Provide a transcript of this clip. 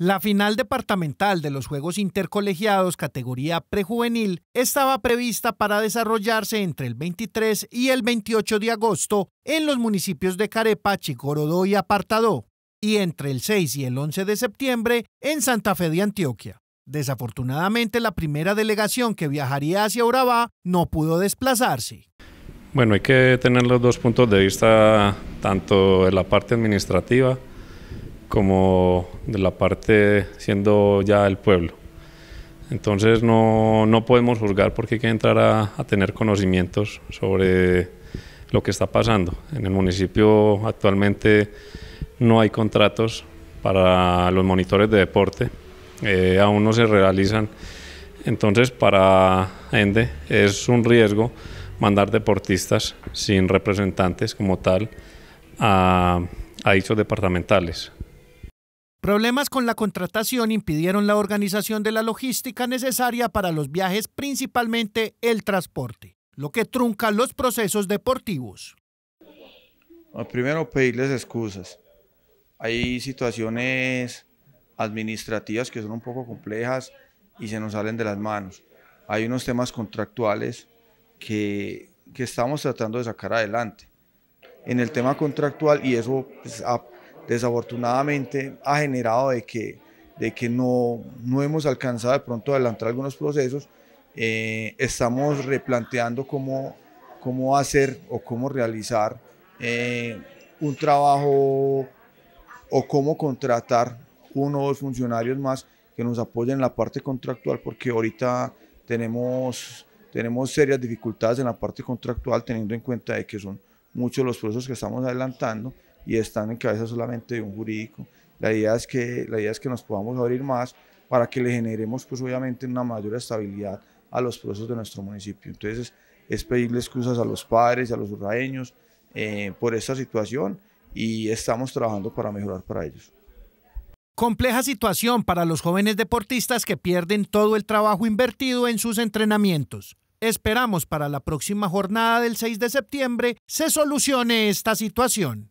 La final departamental de los Juegos Intercolegiados categoría prejuvenil estaba prevista para desarrollarse entre el 23 y el 28 de agosto en los municipios de Carepa, Chicorodó y Apartadó, y entre el 6 y el 11 de septiembre en Santa Fe de Antioquia. Desafortunadamente, la primera delegación que viajaría hacia Urabá no pudo desplazarse. Bueno, hay que tener los dos puntos de vista, tanto en la parte administrativa, como de la parte siendo ya el pueblo. Entonces no, no podemos juzgar porque hay que entrar a, tener conocimientos sobre lo que está pasando. En el municipio actualmente no hay contratos para los monitores de deporte, eh, aún no se realizan. Entonces para ENDE es un riesgo mandar deportistas sin representantes como tal a, a dichos departamentales. Problemas con la contratación impidieron la organización de la logística necesaria para los viajes, principalmente el transporte, lo que trunca los procesos deportivos. Ah, primero, pedirles excusas. Hay situaciones administrativas que son un poco complejas y se nos salen de las manos. Hay unos temas contractuales que, que estamos tratando de sacar adelante. En el tema contractual, y eso pues, desafortunadamente ha generado de que, de que no, hemos alcanzado de pronto adelantar algunos procesos. Eh, estamos replanteando cómo, cómo hacer o cómo realizar eh, un trabajo o cómo contratar uno dos funcionarios más que nos apoyen en la parte contractual, porque ahorita tenemos, tenemos serias dificultades en la parte contractual, teniendo en cuenta de que son muchos los procesos que estamos adelantando y están en cabeza solamente de un jurídico. La idea es que, la idea es que nos podamos abrir más para que le generemos pues obviamente una mayor estabilidad a los procesos de nuestro municipio. Entonces es pedirle excusas a los padres, a los urraeños eh, por esta situación y estamos trabajando para mejorar para ellos. Compleja situación para los jóvenes deportistas que pierden todo el trabajo invertido en sus entrenamientos. Esperamos para la próxima jornada del 6 de septiembre se solucione esta situación.